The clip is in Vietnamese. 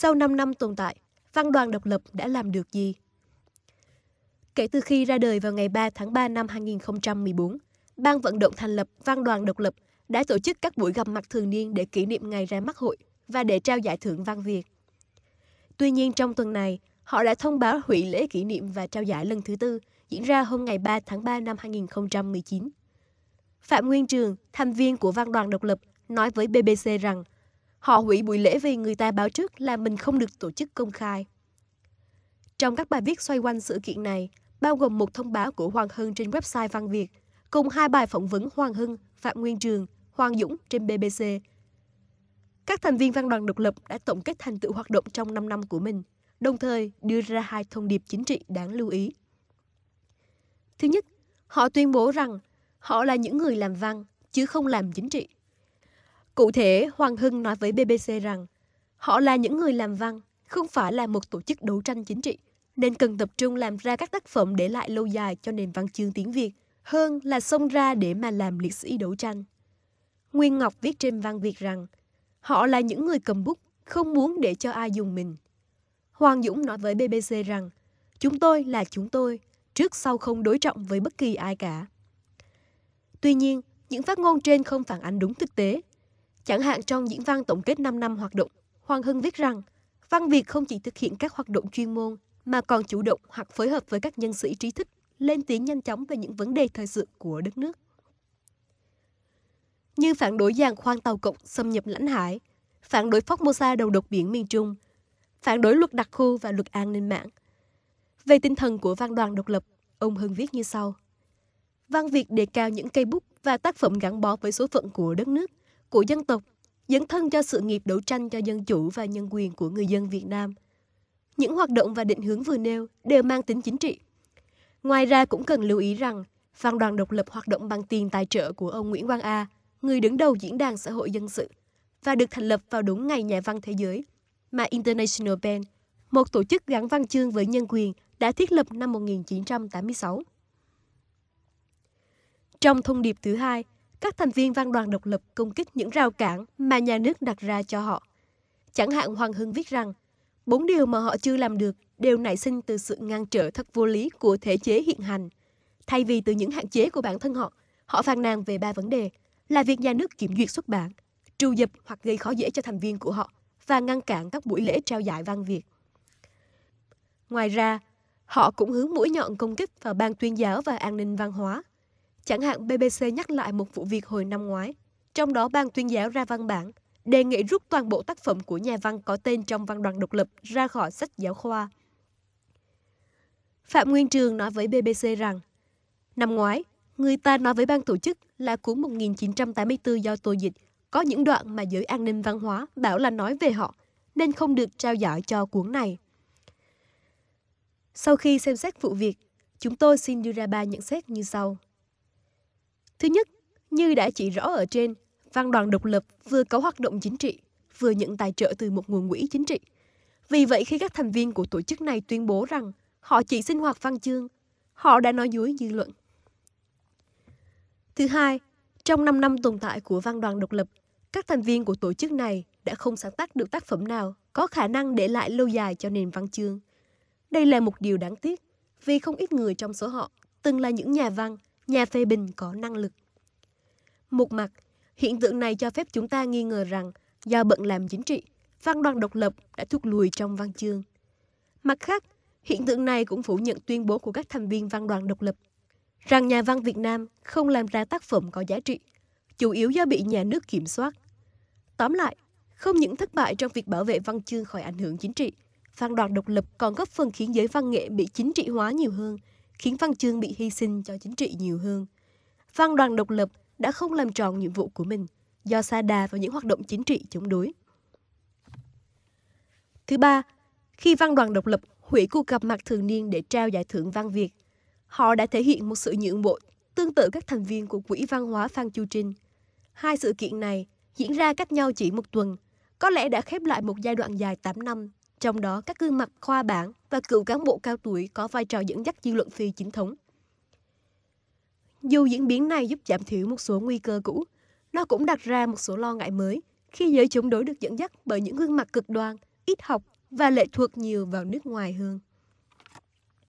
Sau 5 năm tồn tại, Văn đoàn độc lập đã làm được gì? Kể từ khi ra đời vào ngày 3 tháng 3 năm 2014, Ban vận động thành lập Văn đoàn độc lập đã tổ chức các buổi gặp mặt thường niên để kỷ niệm ngày ra mắt hội và để trao giải thưởng Văn Việt. Tuy nhiên trong tuần này, họ đã thông báo hủy lễ kỷ niệm và trao giải lần thứ tư diễn ra hôm ngày 3 tháng 3 năm 2019. Phạm Nguyên Trường, thành viên của Văn đoàn độc lập, nói với BBC rằng Họ hủy buổi lễ vì người ta báo trước là mình không được tổ chức công khai. Trong các bài viết xoay quanh sự kiện này, bao gồm một thông báo của Hoàng Hưng trên website Văn Việt, cùng hai bài phỏng vấn Hoàng Hưng, Phạm Nguyên Trường, Hoàng Dũng trên BBC. Các thành viên văn đoàn độc lập đã tổng kết thành tựu hoạt động trong 5 năm của mình, đồng thời đưa ra hai thông điệp chính trị đáng lưu ý. Thứ nhất, họ tuyên bố rằng họ là những người làm văn, chứ không làm chính trị. Cụ thể, Hoàng Hưng nói với BBC rằng họ là những người làm văn, không phải là một tổ chức đấu tranh chính trị, nên cần tập trung làm ra các tác phẩm để lại lâu dài cho nền văn chương tiếng Việt, hơn là xông ra để mà làm liệt sĩ đấu tranh. Nguyên Ngọc viết trên văn Việt rằng, họ là những người cầm bút, không muốn để cho ai dùng mình. Hoàng Dũng nói với BBC rằng, chúng tôi là chúng tôi, trước sau không đối trọng với bất kỳ ai cả. Tuy nhiên, những phát ngôn trên không phản ánh đúng thực tế Chẳng hạn trong diễn văn tổng kết 5 năm hoạt động, Hoàng Hưng viết rằng, Văn Việt không chỉ thực hiện các hoạt động chuyên môn mà còn chủ động hoặc phối hợp với các nhân sĩ trí thức lên tiếng nhanh chóng về những vấn đề thời sự của đất nước. Như phản đối giàn khoan tàu cộng xâm nhập lãnh hải, phản đối Formosa đầu độc biển miền Trung, phản đối luật đặc khu và luật an ninh mạng. Về tinh thần của văn đoàn độc lập, ông Hưng viết như sau. Văn Việt đề cao những cây bút và tác phẩm gắn bó với số phận của đất nước, của dân tộc, dấn thân cho sự nghiệp đấu tranh cho dân chủ và nhân quyền của người dân Việt Nam. Những hoạt động và định hướng vừa nêu đều mang tính chính trị. Ngoài ra cũng cần lưu ý rằng, Văn đoàn độc lập hoạt động bằng tiền tài trợ của ông Nguyễn Quang A, người đứng đầu Diễn đàn Xã hội Dân sự, và được thành lập vào đúng ngày Nhà văn Thế giới, mà International Pen, một tổ chức gắn văn chương với nhân quyền, đã thiết lập năm 1986. Trong thông điệp thứ hai, các thành viên văn đoàn độc lập công kích những rào cản mà nhà nước đặt ra cho họ. Chẳng hạn Hoàng Hưng viết rằng, bốn điều mà họ chưa làm được đều nảy sinh từ sự ngăn trở thật vô lý của thể chế hiện hành. Thay vì từ những hạn chế của bản thân họ, họ phàn nàn về ba vấn đề là việc nhà nước kiểm duyệt xuất bản, trù dập hoặc gây khó dễ cho thành viên của họ và ngăn cản các buổi lễ trao giải văn Việt. Ngoài ra, họ cũng hướng mũi nhọn công kích vào ban tuyên giáo và an ninh văn hóa – Chẳng hạn BBC nhắc lại một vụ việc hồi năm ngoái, trong đó ban tuyên giáo ra văn bản đề nghị rút toàn bộ tác phẩm của nhà văn có tên trong văn đoàn độc lập ra khỏi sách giáo khoa. Phạm Nguyên Trường nói với BBC rằng, năm ngoái, người ta nói với ban tổ chức là cuốn 1984 do tôi dịch có những đoạn mà giới an ninh văn hóa bảo là nói về họ, nên không được trao giải cho cuốn này. Sau khi xem xét vụ việc, chúng tôi xin đưa ra ba nhận xét như sau. Thứ nhất, như đã chỉ rõ ở trên, văn đoàn độc lập vừa có hoạt động chính trị, vừa nhận tài trợ từ một nguồn quỹ chính trị. Vì vậy khi các thành viên của tổ chức này tuyên bố rằng họ chỉ sinh hoạt văn chương, họ đã nói dối dư luận. Thứ hai, trong 5 năm tồn tại của văn đoàn độc lập, các thành viên của tổ chức này đã không sáng tác được tác phẩm nào có khả năng để lại lâu dài cho nền văn chương. Đây là một điều đáng tiếc, vì không ít người trong số họ từng là những nhà văn nhà phê bình có năng lực. Một mặt, hiện tượng này cho phép chúng ta nghi ngờ rằng do bận làm chính trị, văn đoàn độc lập đã thụt lùi trong văn chương. Mặt khác, hiện tượng này cũng phủ nhận tuyên bố của các thành viên văn đoàn độc lập rằng nhà văn Việt Nam không làm ra tác phẩm có giá trị, chủ yếu do bị nhà nước kiểm soát. Tóm lại, không những thất bại trong việc bảo vệ văn chương khỏi ảnh hưởng chính trị, văn đoàn độc lập còn góp phần khiến giới văn nghệ bị chính trị hóa nhiều hơn – khiến văn chương bị hy sinh cho chính trị nhiều hơn. Văn đoàn độc lập đã không làm tròn nhiệm vụ của mình do xa đà vào những hoạt động chính trị chống đối. Thứ ba, khi văn đoàn độc lập hủy cuộc gặp mặt thường niên để trao giải thưởng văn Việt, họ đã thể hiện một sự nhượng bộ tương tự các thành viên của Quỹ Văn hóa Phan Chu Trinh. Hai sự kiện này diễn ra cách nhau chỉ một tuần, có lẽ đã khép lại một giai đoạn dài 8 năm trong đó các gương mặt khoa bảng và cựu cán bộ cao tuổi có vai trò dẫn dắt dư luận phi chính thống. Dù diễn biến này giúp giảm thiểu một số nguy cơ cũ, nó cũng đặt ra một số lo ngại mới khi giới chống đối được dẫn dắt bởi những gương mặt cực đoan, ít học và lệ thuộc nhiều vào nước ngoài hơn.